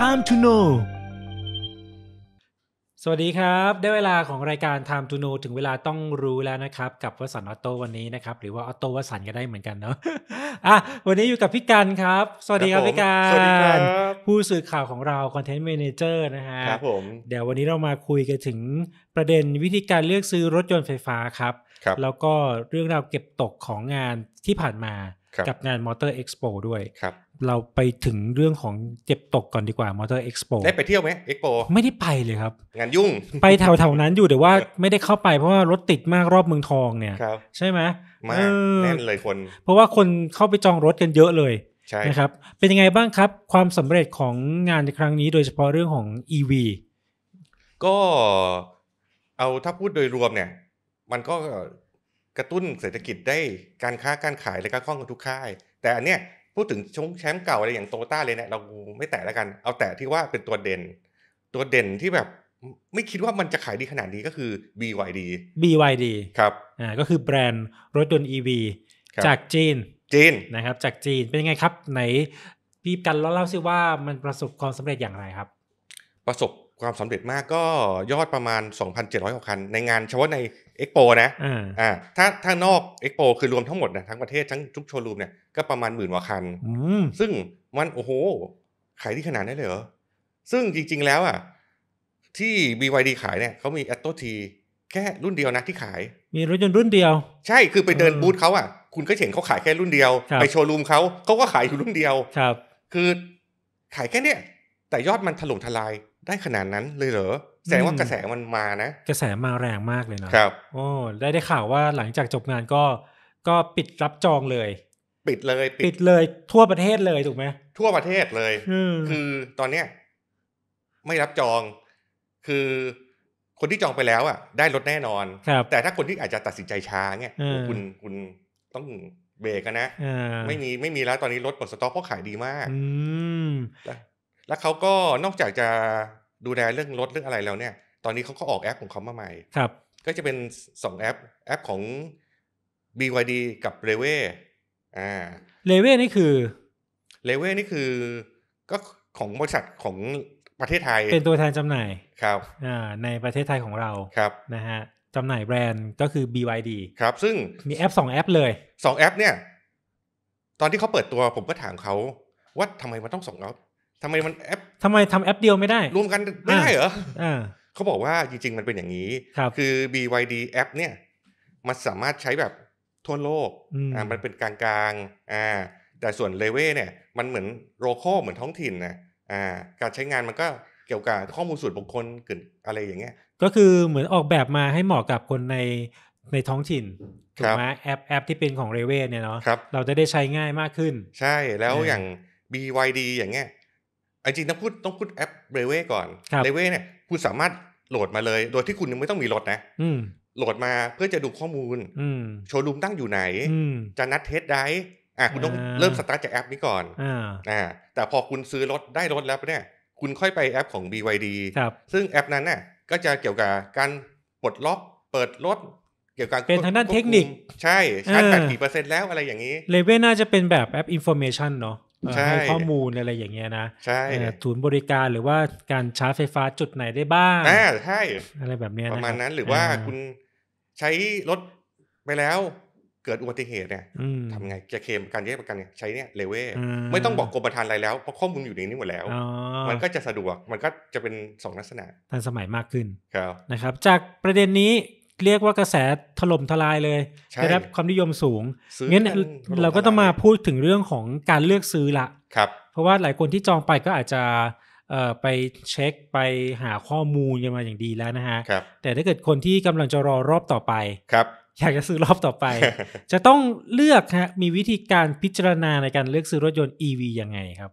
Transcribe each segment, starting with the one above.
time to know สวัสดีครับ ได้เวลาของรายการ time to know ถึงเวลาต้องรู้แล้วนะครับ กับวสันออโต้วันนี้นะครับหรือว่าออโต้วสันก็ได้เหมือนกันเนาะอ่ะวันนี้อยู่กับพี่กันครับ สวัสดีครับพี่กันสวัสดีครับผู้สื่อข่าวของเราคอนเทนต์เมนเจอร์นะฮะครับผมเดี๋ยววันนี้เรามาคุยกันถึงประเด็นวิธีการเลือกซื้อรถยนต์ไฟฟ้าครับครับ แล้วก็เรื่องราวเก็บตกของงานที่ผ่านมากับงานมอเตอร์เอ็กซ์โปด้วยครับเราไปถึงเรื่องของเจ็บตกก่อนดีกว่ามอเตอร์เอ็กซ์โปได้ไปเที่ยวไหมเอ็กโปไม่ได้ไปเลยครับ งานยุ่งไปแถวๆนั้นอยู่แต่ว่าไม่ได้เข้าไปเพราะว่ารถติดมากรอบเมืองทองเนี่ยใช่ไหมมาแน่นเลยคน เพราะว่าคนเข้าไปจองรถกันเยอะเลยในะครับ เป็นยังไงบ้างครับความสำเร็จของงานในครั้งนี้โดยเฉพาะเรื่องของ e ีก็เอาถ้าพูดโดยรวมเนี่ย มันก็กระตุ้นเศรษฐกิจได้การค้าการขายและการคล่องกังทุกค่ายแต่อันเนี้ยพูดถึงชงแชมป์เก่าอะไรอย่างโตต้าเลยเนี่ยเราไม่แตะแล้วกัน เอาแต่ที่ว่าเป็นตัวเด่น ตัวเด่นที่แบบไม่คิดว่ามันจะขายดีขนาดนี้ก็คือ BYD BYD ครับอ่าก็คือแบรนด์รถยนต์ EV จากจีนจีนนะครับจากจีนเป็นยังไงครับ ไหนพี่กันเล่าเล่าซิว่ามันประสบความสำเร็จอย่างไรครับประสบความสำเร็จมากก็ยอดประมาณ 2,700กว่าคัน ในงานเฉพาะในเอ็กโปนะอ่าถ้าถ้านอกเอ็กโปคือรวมทั้งหมดนะทั้งประเทศ ทั้งทุกโชว์รูมเนี่ยก็ประมาณหมื่นกว่าคันซึ่งมัน โอ้โหขายที่ขนาดนั้นเลยเหรอ ซึ่งจริง ๆแล้วอ่ะที่ BYD ขายเนี่ยเขามีแอตโตทีแค่รุ่นเดียวนะที่ขาย มีรถยนต์รุ่นเดียว ใช่คือไปเดินบูธเขาอ่ะคุณก็เห็นเขาขายแค่รุ่นเดียวไปโชว์รูมเขาเขาก็ขายอยู่รุ่นเดียวครับ คือขายแค่เนี้ยแต่ยอดมันถล่มทลายได้ขนาดนั้นเลยเหรอ แสดงว่ากระแสมันมานะ กระแสมาแรงมากเลยนะ ครับ โอ้ได้ได้ข่าวว่าหลังจากจบงานก็ก็ปิดรับจองเลย ปิดเลย ปิดเลย ทั่วประเทศเลยถูกไหมทั่วประเทศเลย คือ ตอนเนี้ยไม่รับจอง คือ คนที่จองไปแล้วอ่ะได้ลดแน่นอน ครับ แต่ถ้าคนที่อาจจะตัดสินใจช้าเนี่ยคุณคุณต้องเบรกนะไม่มีไม่มีแล้วตอนนี้รถหมดสต็อกเพราะขายดีมากแล้วเขาก็นอกจากจะดูแลเรื่องรถเรื่องอะไรแล้วเนี่ย ตอนนี้เขาก็ออกแอปของเขามาใหม่ครับ ก็จะเป็นสองแอปแอปของ BYD กับเรเว่อ่าเรเว่นี่คือเรเว่นี่คือก็ของบริษัทของประเทศไทย เป็นตัวแทนจำหน่ายครับอ่าในประเทศไทยของเราครับนะฮะจำหน่ายแบรนด์ก็คือ BYD ครับ ซึ่งมีแอป2 แอปเลย 2 แอปเนี่ย ตอนที่เขาเปิดตัวผมก็ถามเขาว่าทำไมมันต้องสองแอปทำไมมันแอปทำไมทำแอปเดียวไม่ได้ รวมกันไม่ได้เหรอเขาบอกว่าจริง ๆ มันเป็นอย่างนี้ คือ BYD แอปเนี่ยมันสามารถใช้แบบทั่วโลกอ่ามันเป็นกลางๆอ่าแต่ส่วนเลเว่เนี่ยมันเหมือนโลโก้เหมือนท้องถิ่นนะอ่า การใช้งานมันก็เกี่ยวกับข้อมูลส่วนบุคคลเกิดอะไรอย่างเงี้ยก็คือเหมือนออกแบบมาให้เหมาะกับคนในในท้องถิ่นถูกไหมแอปแอป ที่เป็นของเลเว่เนี่ยเนาะรเราจะได้ใช้ง่ายมากขึ้น ใช่แล้วอย่าง BYD อย่างเงี้ยจริงต้องพูดต้องพูดแอปเรเว่ก่อน เรเว่เนี่ยคุณสามารถโหลดมาเลย โดยที่คุณไม่ต้องมีรถนะโหลดมาเพื่อจะดูข้อมูลโชว์รูมตั้งอยู่ไหน จะนัดเทสได้อ่ะคุณต้องเริ่มสตาร์ทจากแอปนี้ก่อนอ่าแต่พอคุณซื้อรถได้รถแล้วเนี่ยคุณค่อยไปแอปของ BYD ซึ่งแอปนั้นน่ะก็จะเกี่ยวกับการปลดล็อกเปิดรถเกี่ยวกับเป็นทางด้านเทคนิค ใช่ ชาร์จแบตกี่เปอร์เซ็นต์แล้วอะไรอย่างนี้เลเว่น่าจะเป็นแบบแอปอินโฟเมชันเนาะให้ข้อมูลอะไรอย่างเงี้ยนะใช่ศูนย์บริการหรือว่าการชาร์จไฟฟ้าจุดไหนได้บ้างใช่ อะไรแบบเนี้ยประมาณนั้นหรือว่าคุณใช้รถไปแล้วเกิดอุบัติเหตุเนี่ยทำไงจะเคลมการแยกประกันเนี่ยใช้เนี่ยเลเว ไม่ต้องบอกกรมธรรม์อะไรแล้วเพราะข้อมูลอยู่ในนี้หมดแล้วมันก็จะสะดวกมันก็จะเป็นสองลักษณะ ทันสมัยมากขึ้น ครับ นะครับ จากประเด็นนี้เรียกว่ากระแสถล่มทลายเลยได้รับ ความนิยมสูงงั้นเราก็ต้องมาพูดถึงเรื่องของการเลือกซื้อละครับ เพราะว่าหลายคนที่จองไปก็อาจจะไปเช็คไปหาข้อมูลกันมาอย่างดีแล้วนะฮะแต่ถ้าเกิดคนที่กำลังจะรอรอบต่อไปครับ อยากจะซื้อรอบต่อไป จะต้องเลือกฮะมีวิธีการพิจารณาในการเลือกซื้อรถยนต์ EV ยังไงครับ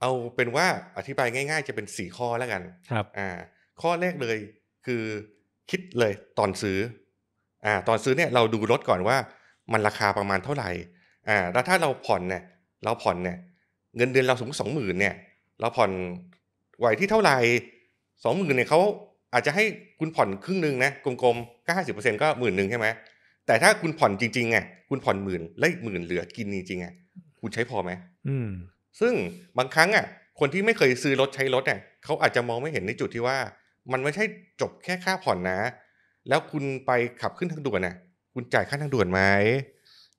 เอาเป็นว่าอธิบายง่าย ๆ จะเป็น4ข้อแล้วกัน ครับ อ่า ข้อแรกเลยคือคิดเลยตอนซื้อ อ่า ตอนซื้อเนี่ยเราดูรถก่อนว่ามันราคาประมาณเท่าไหร่ อ่า แล้วถ้าเราผ่อนเนี่ย เราผ่อนเนี่ยเงินเดือนเราสูงสองหมื่นเนี่ย เราผ่อนไหวที่เท่าไหร่สองหมื่นเนี่ยเขาอาจจะให้คุณผ่อนครึ่งหนึ่งนะกลมๆก็ห้าสิบเปอร์เซ็นต์ก็หมื่นหนึ่งใช่ไหม แต่ถ้าคุณผ่อนจริงๆไงคุณผ่อนหมื่นแล้วอีกหมื่นเหลือกินจริงๆไงคุณใช้พอไหม อืม ซึ่งบางครั้งอ่ะ คนที่ไม่เคยซื้อรถใช้รถ เนี่ยเขาอาจจะมองไม่เห็นในจุดที่ว่ามันไม่ใช่จบแค่ค่าผ่อนนะ แล้วคุณไปขับขึ้นทางด่วนนะ่ะ คุณจ่ายค่าทางด่วนไหม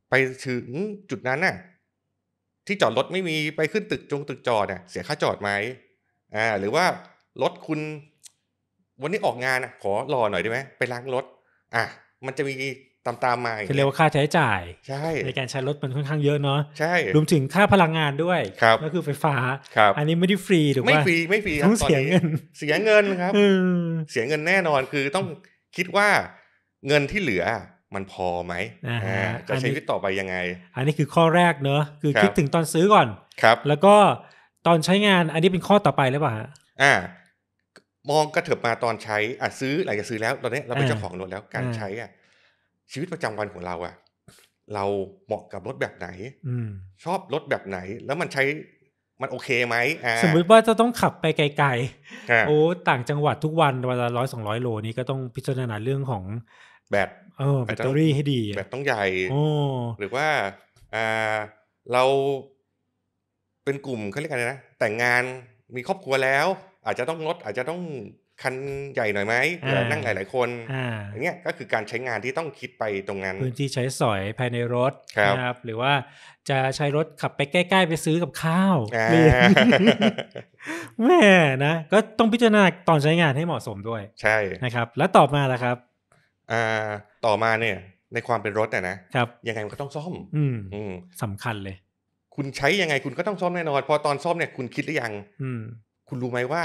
ไปถึงจุดนั้นน่ะ ที่จอดรถไม่มีไปขึ้นตึกจงตึกจอดน่ะ เสียค่าจอดไหมอ่า หรือว่า รถคุณวันนี้ออกงานนะขอรอหน่อยได้ไหม ไปล้างรถ อ่ะมันจะมีตามตามมาคือเรียกว่าค่าใช้จ่ายใช่ในการใช้รถมันค่อนข้างเยอะเนาะใช่รวมถึงค่าพลังงานด้วยครับก็คือไฟฟ้าครับอันนี้ไม่ได้ฟรีถูกไหมไม่ฟรีไม่ฟรีครับต้องเสียเงินเสียเงินครับเสียเงินแน่นอนคือต้องคิดว่าเงินที่เหลือมันพอไหมจะใช้ชีวิตต่อไปยังไง อันนี้คือข้อแรกเนอะคือคิดถึงตอนซื้อก่อนครับ แล้วก็ตอนใช้งาน อันนี้เป็นข้อต่อไปหรือเปล่าอ่ามองกระเถิบมาตอนใช้อ่ะซื้อหลังจากซื้อแล้ว ตอนนี้เราเป็นเจ้าของรถแล้วการใช้อ่ะชีวิตประจำวันของเราอะเราเหมาะกับรถแบบไหนอชอบรถแบบไหน แล้วมันใช้มันโอเคไหมสมมุติว่าจะต้องขับไปไกลๆโอ้ต่างจังหวัดทุกวันวันละร้อยสองร้อยโลนี้ก็ต้องพิจารณาเรื่องของแบตเออแบตเตอรี่ให้ดีแบตต้องใหญ่หรือว่าอ่าเราเป็นกลุ่มเขาเรียกอะไรนะ แต่งงานมีครอบครัวแล้ว อาจจะต้องลดอาจจะต้องคันใหญ่หน่อยไหมนั่งหลายๆคนอย่างเงี้ยก็คือการใช้งานที่ต้องคิดไปตรงนั้นพื้นที่ใช้สอยภายในรถครับ หรือว่าจะใช้รถขับไปใกล้ๆไปซื้อกับข้าวแม่นะก็ต้องพิจารณาตอนใช้งานให้เหมาะสมด้วย ใช่นะครับ แล้วต่อมาล้ะครับอ่าต่อมาเนี่ย ในความเป็นรถน่ยนะครับยังไงมันก็ต้องซ่อม อืมสำคัญเลย คุณใช้ยังไงคุณก็ต้องซ่อมแน่นอนพอตอนซ่อมเนี่ยคุณคิดหรือยัง อืคุณรู้ไหมว่า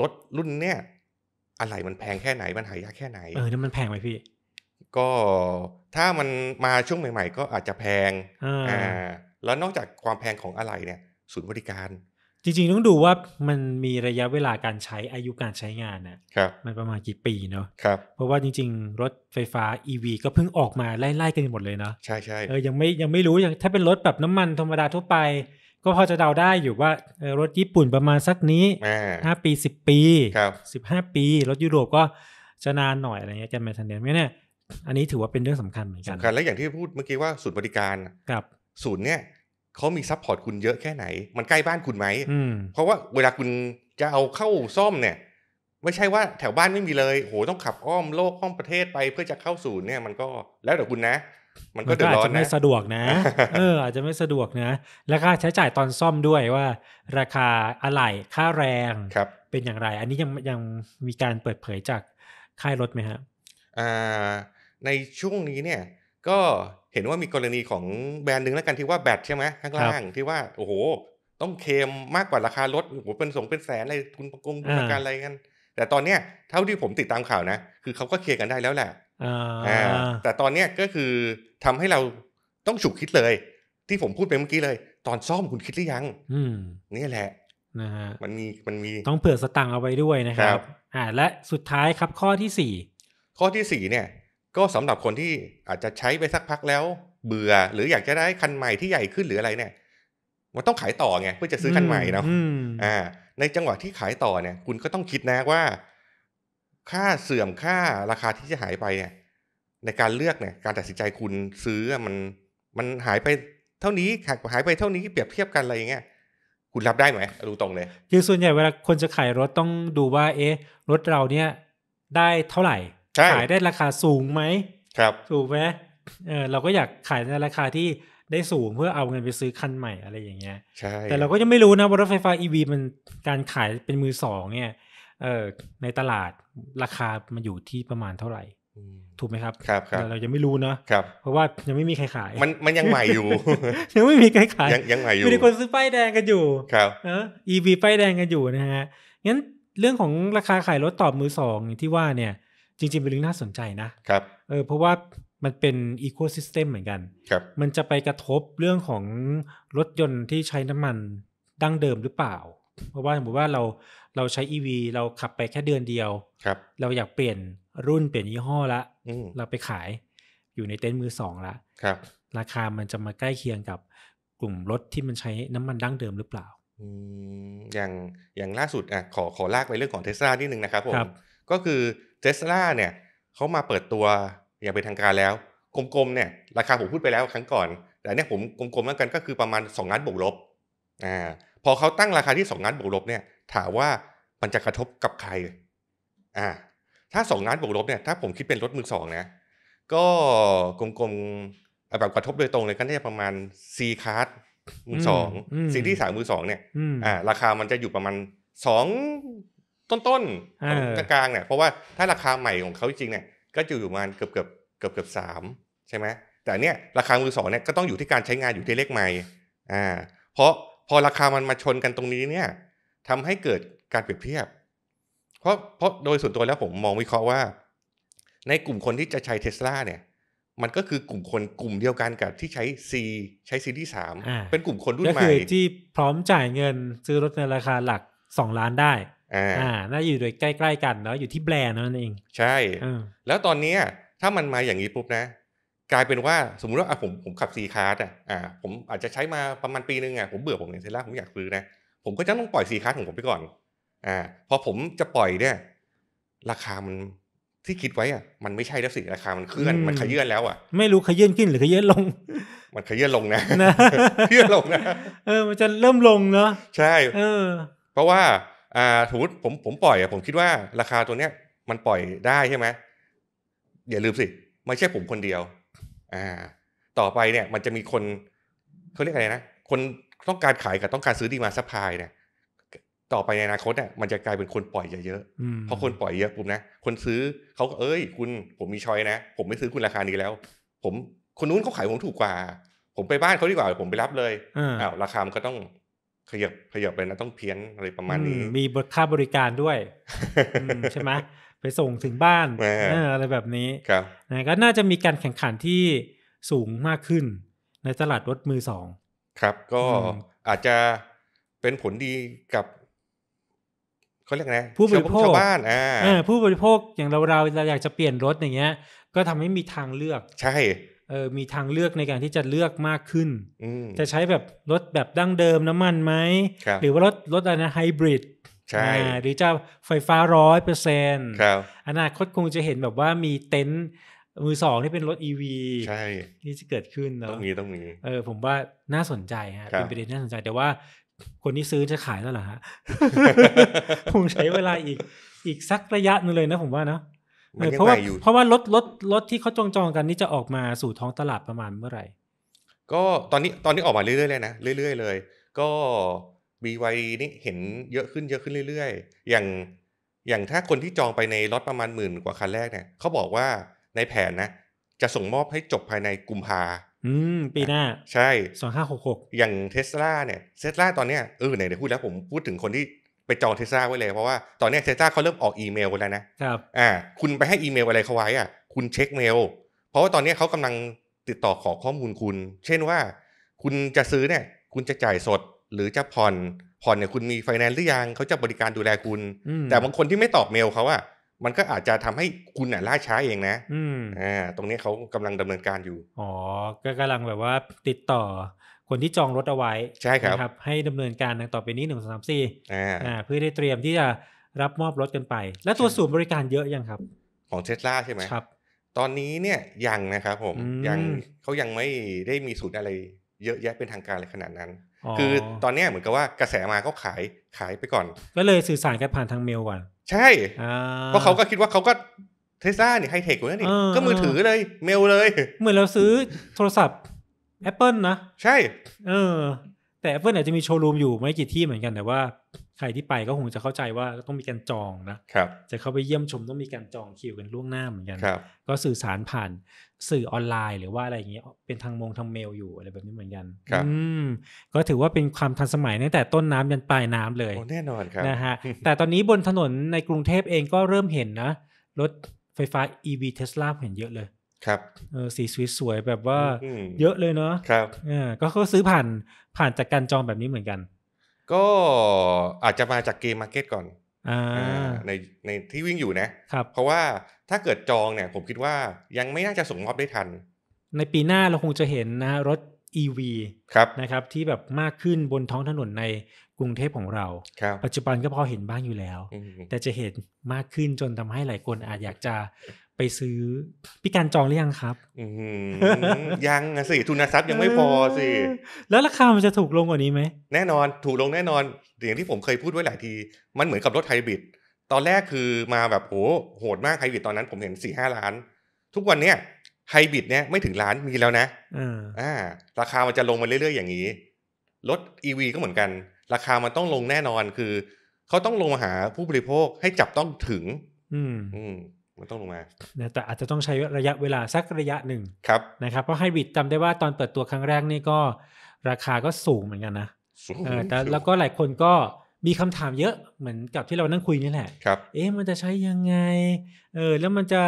รถรุ่นเนี่ยอะไรมันแพงแค่ไหน มันหายากแค่ไหนเออนี่มันแพงไหมพี่ ก็ถ้ามันมาช่วงใหม่ๆ ก็อาจจะแพงอ่าแล้วนอกจากความแพงของอะไรเนี่ย ศูนย์บริการ จริงๆต้องดูว่ามันมีระยะเวลาการใช้อายุการใช้งานนะครับมันประมาณกี่ปีเนาะครับเพราะว่าจริงๆ รถไฟฟ้า e ีก็เพิ่งออกมาไล่ๆกันหมดเลยเนาะใช่ใช่เออยังไม่ยังไม่รู้ยังถ้าเป็นรถแบบน้ำมันธรรมดาทั่วไปก็พอจะเดาได้อยู่ว่ารถญี่ปุ่นประมาณสักนี้ห้าปีสิบปีสิบห้าปี รถยุโรปก็จะนานหน่อยอะไรเงี้ยแกาทมนเทนเนนเนี่ย อันนี้ถือว่าเป็นเรื่องสำคัญเหมือนกันสำคัญและอย่างที่พูดเมื่อกี้ว่าศูนย์บริการครับศูนย์เนี่ยเขามีซัพพอร์ตคุณเยอะแค่ไหน มันใกล้บ้านคุณไหม เพราะว่าเวลาคุณจะเอาเข้าซ่อมเนี่ยไม่ใช่ว่าแถวบ้านไม่มีเลย โห ต้องขับอ้อมโลกอ้อมประเทศไปเพื่อจะเข้าศูนย์เนี่ยมันก็แล้วแต่คุณนะ มันก็เดือดร้อนนะจะไม่สะดวกนะเอออาจจะไม่สะดวกนะ และค่าใช้จ่ายตอนซ่อมด้วยว่าราคาอะไหล่ค่าแรงครับเป็นอย่างไร อันนี้ยังยังมีการเปิดเผยจากค่ายรถไหมฮะอ่าในช่วงนี้เนี่ยก็เห็นว่ามีกรณีของแบรนด์หนึ่งแล้วกันที่ว่าแบตใช่ไหมข้างล่างที่ว่าโอ้โหต้องเคมมากกว่าราคารถโอ้โหเป็นสงเป็นแสนเลยทุนประกงประกันอะไรกันแต่ตอนเนี้ยเท่าที่ผมติดตามข่าวนะ คือเขาก็เคลียร์กันได้แล้วแหละอ่าแต่ตอนเนี้ยก็คือทำให้เราต้องฉุกคิดเลย ที่ผมพูดไปเมื่อกี้เลยตอนซ่อมคุณคิดหรือยังอืมนี่แหละนะฮะมันมีมันมีต้องเผื่อสตังเอาไว้ด้วยนะครับ อ่าและสุดท้ายครับข้อที่สี่ข้อที่สี่เนี่ย ก็สำหรับคนที่อาจจะใช้ไปสักพักแล้วเบื่อหรืออยากจะได้คันใหม่ที่ใหญ่ขึ้นหรืออะไรเนี่ย มันต้องขายต่อไงเพื่อจะซื้อคันใหม่เนาะอ่าในจังหวะที่ขายต่อเนี่ย คุณก็ต้องคิดนะว่า ค่าเสื่อมค่าราคาที่จะหายไปเนี่ยในการเลือกเนี่ย การตัดสินใจคุณซื้อมันมันหายไปเท่านี้หายไปเท่านี้เปรียบเทียบกันอะไรอย่างเงี้ยคุณรับได้ไหมรู้ตรงเลย คือส่วนใหญ่เวลาคนจะขายรถต้องดูว่า เอ๊ะ รถเราเนี่ย ได้เท่าไหร่ขายได้ราคาสูงไหมครับถูกไหมเออเราก็อยากขายในราคาที่ได้สูง เพื่อเอาเงินไปซื้อคันใหม่อะไรอย่างเงี้ยใช่แต่เราก็ยังไม่รู้นะว่ารถไฟฟ้า EV มันการขายเป็นมือสองเนี่ย เออในตลาดราคามันอยู่ที่ประมาณเท่าไหร่ถูกไหมครับครับรบเรายังไม่รู้เนาะครับเพราะว่ายังไม่มีใครขาย มันมันยังใหม่อยู่ ยังไม่มีใครขาย ยังยังใหม่อยู่ มีคนซื้อป้ายแดงกันอยู่ ครับเออ EV ป้ายแดงกันอยู่นะฮะ งั้นเรื่องของราคาขายรถตอบมือสองที่ว่าเนี่ย จริง ๆ เป็นเรื่องน่าสนใจนะ ครับ เออ เพราะว่ามันเป็นอีโคซิสเต็มเหมือนกัน ครับมันจะไปกระทบเรื่องของรถยนต์ที่ใช้น้ำมันดั้งเดิมหรือเปล่า เพราะว่าสมมติว่าเราเราใช้ EV เราขับไปแค่เดือนเดียวครับ เราอยากเปลี่ยนรุ่นเปลี่ยนยี่ห้อละ เราไปขายอยู่ในเต็นท์มือสองละครับ ราคามันจะมาใกล้เคียงกับกลุ่มรถที่มันใช้น้ำมันดั้งเดิมหรือเปล่า อย่างอย่างล่าสุดอ่ะขอขอลากไปเรื่องของเทสลาที่หนึ่งนะครับผมบก็คือเทสลาเนี่ยเขามาเปิดตัวอย่างเป็นทางการแล้ว กลมๆเนี่ย ราคาผมพูดไปแล้วครั้งก่อนแต่เนี่ยผมกลมๆมื้วกันก็คือประมาณ2ล้านบวกลบ อ่า พอเขาตั้งราคาที่2ล้านบวกลบเนี่ย ถามว่ามันจะกระทบกับใคร อ่า ถ้า2ล้านบวกลบเนี่ยถ้าผมคิดเป็นรถมือสองนะ ก็กลมๆแบบกระทบโดยตรงเลยก็น่าจะประมาณ C คัสมือสองซีที่สามมือสองเนี่ย อ่า ราคามันจะอยู่ประมาณสองต้นๆกลางๆเนี่ยเพราะว่าถ้าราคาใหม่ของเขาจริงเนี่ยก็จะอยู่ประมาณเกือบเกือบเกือบเกือบสามใช่ไหมแต่เนี้ยราคามือสองเนี้ยก็ต้องอยู่ที่การใช้งานอยู่ที่เลขใหม่อ่า เพราะพอราคามันมาชนกันตรงนี้เนี่ยทำให้เกิดการเปรียบเทียบ เพราะเพราะโดยส่วนตัวแล้วผมมองวิเคราะห์ว่าในกลุ่มคนที่จะใช้เทสลาเนี่ย มันก็คือกลุ่มคนกลุ่มเดียวกันกับที่ใช้ C ใช้ซีทีสสามเป็นกลุ่มคนรุ่นใหม่ก็คือที่พร้อมจ่ายเงินซื้อรถในราคาหลัก2ล้านได้อ่า น่าอยู่โดยใกล้ๆกันเนาะอยู่ที่แบรนด์นั่นเอง ใช่ แล้วตอนนี้ ถ้ามันมาอย่างนี้ปุ๊บนะ กลายเป็นว่าสมมติว่าผมผมขับซีคัสอ่ะอ่าผมอาจจะใช้มาประมาณปีนึงอ่ะผมเบื่อผมเห็นเซล่าผมอยากซื้อนะผมก็จะต้องปล่อยซีคัสของผมไปก่อนอ่าพอผมจะปล่อยเนี่ย ราคามันที่คิดไว้อ่ะ มันไม่ใช่แล้วสิ ราคามันเคลื่อนมันขยื่นแล้วอ่ะไม่รู้ขยื่นขึ้นหรือขยื่นลง มันขยื่นลงนะขยื่นลงนะเออมันจะเริ่มลงเนาะใช่เออ เพราะว่า่าสมมติผมผมปล่อยอะผมคิดว่าราคาตัวเนี้ยมันปล่อยได้ใช่ไหมอย่าลืมสิ ไม่ใช่ผมคนเดียว อ่า ต่อไปเนี่ย มันจะมีคนเขาเรียกอะไรนะคนต้องการขายกับต้องการซื้อดีมาซัพพลายเนี่ยต่อไปในอนาคตเนี่ยมันจะกลายเป็นคนปล่อยเยอะๆเพราะคนปล่อยเยอะปุ๊บนะคนซื้อเขาก็เอ้ย คุณผมมีชอยนะผมไม่ซื้อคุณราคานี้แล้ว ผม คนนู้นเขาขายผมถูกกว่า ผมไปบ้านเขาดีกว่า ผมไปรับเลยอ้าวราคามันก็ต้องขยับขยับไปนะ ต้องเพี้ยนอะไรประมาณนี้ มีค่าบริการด้วย ใช่ไหมไปส่งถึงบ้านอะไรแบบนี้นะก็น่าจะมีการแข่งขันที่สูงมากขึ้นในตลาดรถมือสอง ครับก็อาจจะเป็นผลดีกับเขาเรียกไงผู้บริโภคชาวบ้านอ่าผู้บริโภคอย่างเราเราอยากจะเปลี่ยนรถอย่างเงี้ย ก็ทำให้มีทางเลือก ใช่ออมีทางเลือกในการที่จะเลือกมากขึ้น จะใช้แบบรถแบบดั้งเดิมน้ำมันไหม หรือว่ารถรถอะไรนะไฮบริด ใช่ หรือจะไฟฟ้าร้อยเปอร์เซ็นต์อนาคตคงจะเห็นแบบว่ามีเต็นท์มือสองที่เป็นรถอีวีใช่ที่จะเกิดขึ้นเนาะต้องมีต้องมีเออผมว่าน่าสนใจฮะเป็นประเด็นน่าสนใจ แต่ว่าคนที่ซื้อจะขายแล้วเหรอฮะคงใช้เวลาอีกอีกสักระยะนึงเลยนะผมว่าเนาะมันยังใหม่อยู่เพราะว่ารถรถรถที่เขาจองจองกันนี่จะออกมาสู่ท้องตลาดประมาณเมื่อไหร่ ก็ตอนนี้ตอนนี้ออกมาเรื่อยๆเลยนะเรื่อยๆเลยก็บีวนี่เห็นเยอะขึ้นเยอะขึ้นเรื่อยๆอย่างอย่างถ้าคนที่จองไปในรถประมาณหมื่นกว่าคันแรกเนี่ยเขาบอกว่าในแผนนะจะส่งมอบให้จบภายในกุมภาอืมปีหน้าใช่สองห้าหกหกอย่างเทสลาเนี่ยเทสลาตอนเนี้ยเออไหนเดี๋ยวพูดแล้วผมพูดถึงคนที่ไปจองเทสลาไว้เลย เพราะว่าตอนนี้เทสลาเขาเริ่มออกอีเมลแล้วนะ ครับอ่าคุณไปให้อีเมลอะไรเขาไว้อ่ะ คุณเช็คเมล เพราะว่าตอนนี้เขากำลังติดต่อขอข้อมูลคุณ เช่นว่า คุณจะซื้อเนี่ย คุณจะจ่ายสด หรือจะผ่อน ผ่อนเนี่ยคุณมีไฟแนนซ์หรือยังเขาจะบริการดูแลคุณแต่บางคนที่ไม่ตอบเมลเขาอ่ะมันก็อาจจะทำให้คุณน่ะล่าช้าเองนะอ่าตรงนี้เขากำลังดำเนินการอยู่อ๋อก็กำลังแบบว่าติดต่อคนที่จองรถเอาไว้ใช่ครับรบให้ดำเนินการดังต่อไปนี้หนึ่งสองสามสี่เพื่อได้เตรียมที่จะรับมอบรถกันไป และตัวศูนย์บริการเยอะยังครับ ของเทสลาใช่ไหมครับตอนนี้เนี่ยยังนะครับผมยังเขายังไม่ได้มีศูนย์อะไรเยอะแยะเป็นทางการเลยขนาดนั้น คือตอนนี้เหมือนกับว่ากระแสมาก็ขายขายไปก่อนก็เลยสื่อสารกันผ่านทางเมลก่อนใช่เพราะเขาก็คิดว่าเขาก็เทสลาเนี่ยไฮเทคกว้นี่ก็มือถือเลยเมลเลย เหมือนเราซื้อโทรศัพท์ Apple นะ ใช่เออแต่ Apple อาจจะมีโชว์รูมอยู่ไม่กี่ที่เหมือนกันแต่ว่าใครที่ไปก็คงจะเข้าใจว่าต้องมีการจองนะครับจะเข้าไปเยี่ยมชมต้องมีการจองคิวกันล่วงหน้าเหมือนกันครับก็สื่อสารผ่าน สื่อออนไลน์หรือว่าอะไรอย่างเงี้ยเป็นทางมงทางเมลอยู่อะไรแบบนี้เหมือนกันครับอืมก็ถือว่าเป็นความทันสมัยตั้งแต่ต้นน้ำยันปลายน้ำเลยแน่นอนครับนะฮะแต่ตอนนี้บนถนนในกรุงเทพเองก็เริ่มเห็นนะรถไฟฟ้า EV เทสลาเห็นเยอะเลยครับเออสีสวยยแบบว่าเยอะเลยเนาะครับอ่ก็ซื้อผ่านผ่านจากการจองแบบนี้เหมือนกัน ก็อาจจะมาจากเกมมาร์เก็ตก่อนในในที่วิ่งอยู่นะครับเพราะว่าถ้าเกิดจองเนี่ยผมคิดว่ายังไม่น่าจะส่งมอบได้ทัน ในปีหน้าเราคงจะเห็นนะรถ EV ครับนะครับที่แบบมากขึ้นบนท้องถนนในกรุงเทพของเรา ปัจจุบันก็พอเห็นบ้างอยู่แล้ว แต่จะเห็นมากขึ้นจนทำให้หลายคนอาจอยากจะไปซื้อพี่การจองหรือยังครับยังสิ ทุนทรัพย์ยังไม่พอสิ แล้วราคามันจะถูกลงกว่านี้ไหม แน่นอน ถูกลงแน่นอน อย่างที่ผมเคยพูดไว้หลายทีมันเหมือนกับรถไฮบริดตอนแรกคือมาแบบโหโหดมากไฮบริดตอนนั้นผมเห็นสี่ห้าล้าน ทุกวันเนี้ยไฮบริดเนี้ยไม่ถึงล้านมีแล้วนะอ่า ราคามันจะลงมาเรื่อยๆอย่างนี้รถอีวีก็เหมือนกันราคามันต้องลงแน่นอนคือเขาต้องลงมาหาผู้บริโภคให้จับต้องถึง อืมอืมมันต้องลงมา แต่อาจจะต้องใช้ระยะเวลาสักระยะหนึ่งครับนะครับเพราะไฮบริดจำได้ว่าตอนเปิดตัวครั้งแรกนี่ก็ ราคาก็สูงเหมือนกันนะสูงแต่แล้วก็หลายคนก็มีคำถามเยอะเหมือนกับที่เรานั่งคุยนี่แหละครับเอ๊ะมันจะใช้ยังไง เออแล้วมันจะ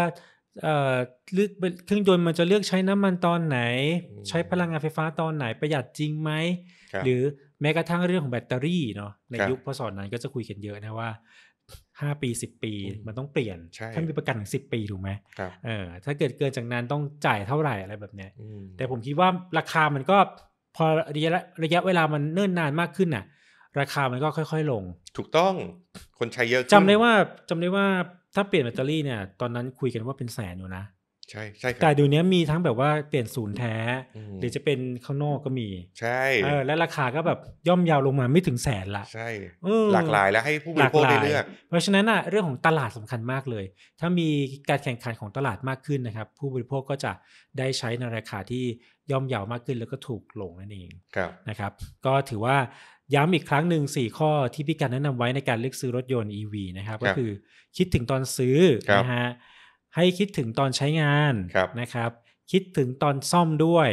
เอ่อเลือกเครื่องยนต์มันจะเลือกใช้น้ำมันตอนไหน ใช้พลังงานไฟฟ้าตอนไหนประหยัดจริงไหมหรือแม้กระทั่งเรื่องของแบตเตอรี่เนาะในยุคพศนั้นก็จะคุยกันเยอะนะว่าห้าปีสิบปีมันต้องเปลี่ยนถ้ามีประกันถึงสิบปีถูกไหมเออถ้าเกิดเกินจากนั้นต้องจ่ายเท่าไหร่อะไรแบบเนี้ยแต่ผมคิดว่าราคามันก็พอระยะระยะเวลามันเนิ่นนานมากขึ้นน่ะ ราคามันก็ค่อยๆลง ถูกต้องคนใช้เยอะจำได้ว่าจำได้ว่าถ้าเปลี่ยนแบตเตอรี่เนี่ยตอนนั้นคุยกันว่าเป็นแสนอยู่นะใช่ใช่แต่เดี๋ยวนี้มีทั้งแบบว่าเปลี่ยนศูนย์แท้หรือจะเป็นข้างนอกก็มี ใช่และราคาก็แบบย่อมยาวลงมาไม่ถึงแสนละ ใช่หลากหลาย แล้วให้ผู้บริโภคได้เลือก เพราะฉะนั้นอ่ะเรื่องของตลาดสำคัญมากเลย ถ้ามีการแข่งขันของตลาดมากขึ้นนะครับ ผู้บริโภคก็จะได้ใช้ในราคาที่ย่อมยาวมากขึ้นแล้วก็ถูกลงนั่นเองนะครับ ก็ถือว่าย้ำอีกครั้งหนึ่ง4ข้อที่พี่การแนะนำไว้ในการเลือกซื้อรถยนต์ EV นะครับ ก็คือคิดถึงตอนซื้อนะฮะให้คิดถึงตอนใช้งานนะครับ คิดถึงตอนซ่อมด้วย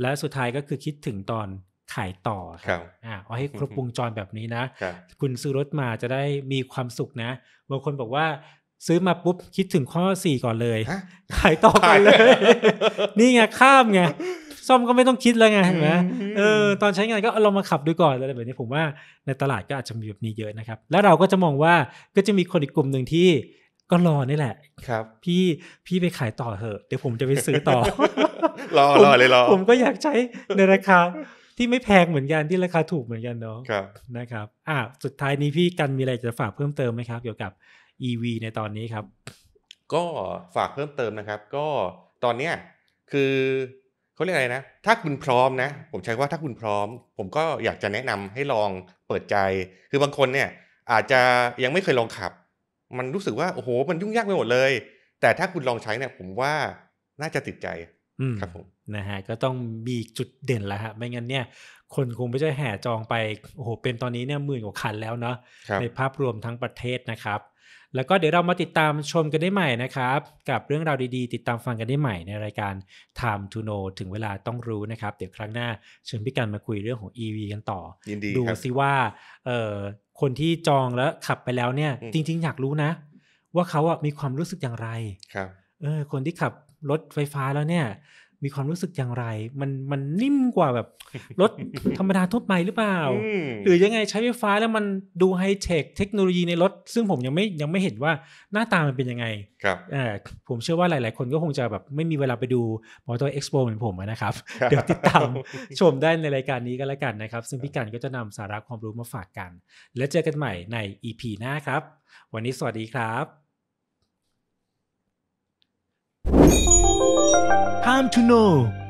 และสุดท้ายก็คือคิดถึงตอนขายต่อครับอ่าเอาให้ครบวงจรแบบนี้นะ คุณซื้อรถมาจะได้มีความสุขนะบางคนบอกว่าซื้อมาปุ๊บคิดถึงข้อสี่ก่อนเลย ขายต่อก่อนเลย นี่ไงข้ามไงซ่อมก็ไม่ต้องคิดแล้วไงเห็นไหมเออตอนใช้งานก็ลองมาขับดูก่อนอะไรแบบนี้ผมว่าในตลาดก็อาจจะมีแบบนี้เยอะนะครับแล้วเราก็จะมองว่าก็จะมีคนอีกกลุ่มหนึ่งที่ก็รอนี่แหละครับ พี่พี่ไปขายต่อเถอะเดี๋ยวผมจะไปซื้อต่อรอรอเลยรอผมก็อยากใช้ในราคาที่ไม่แพงเหมือนกันที่ราคาถูกเหมือนกันเนาะครับนะครับอ่าสุดท้ายนี้พี่กันมีอะไรจะฝากเพิ่มเติมไหมครับ เกี่ยวกับ e ีในตอนนี้ครับ ก็ฝากเพิ่มเติมนะครับ ก็ตอนเนี้ยคือเขาเรียกอะไรนะ ถ้าคุณพร้อมนะ ผมใช้ว่าถ้าคุณพร้อม ผมก็อยากจะแนะนำให้ลองเปิดใจ คือบางคนเนี่ยอาจจะยังไม่เคยลองขับมันรู้สึกว่า โอ้โห มันยุ่งยากไปหมดเลย แต่ถ้าคุณลองใช้เนี่ย ผมว่าน่าจะติดใจครับผมนะฮะ ก็ต้องมีจุดเด่นละฮะไม่งั้นเนี่ย คนคงไม่ใช่แห่จองไป โอ้โหเป็นตอนนี้เนี่ยหมื่นกว่าคันแล้วเนาะในภาพรวมทั้งประเทศนะครับแล้วก็เดี๋ยวเรามาติดตามชมกันได้ใหม่นะครับ กับเรื่องราวดีๆ ติดตามฟังกันได้ใหม่ ในรายการ Time to Know ถึงเวลาต้องรู้นะครับ เดี๋ยวครั้งหน้า เชิญพี่กันมาคุยเรื่องของ EV กันต่อดดูซิว่าคนที่จองแล้วขับไปแล้วเนี่ย จริง ๆ อยากรู้นะ ว่าเขาอะมีความรู้สึกอย่างไรครับ เออคนที่ขับรถไฟฟ้าแล้วเนี่ยมีความรู้สึกอย่างไร มันมันนิ่มกว่าแบบรถธรรมดาทั่วไปหรือเปล่า หรือยังไงใช้ไฟฟ้าแล้วมันดูไฮเทค เทคโนโลยีในรถ ซึ่งผมยังไม่ยังไม่เห็นว่าหน้าตามันเป็นยังไงครับผมเชื่อว่าหลาย ๆ คนก็คงจะแบบไม่มีเวลาไปดูมอเตอร์เอ็กซ์โปเหมือนผมนะครับ เดี๋ยวติดตาม ชมได้ในรายการนี้ก็แล้วกันนะครับ ซึ่งพี่กันก็จะนำสาระความรู้มาฝากกัน และเจอกันใหม่ใน EP หน้าครับ วันนี้สวัสดีครับ Time to know.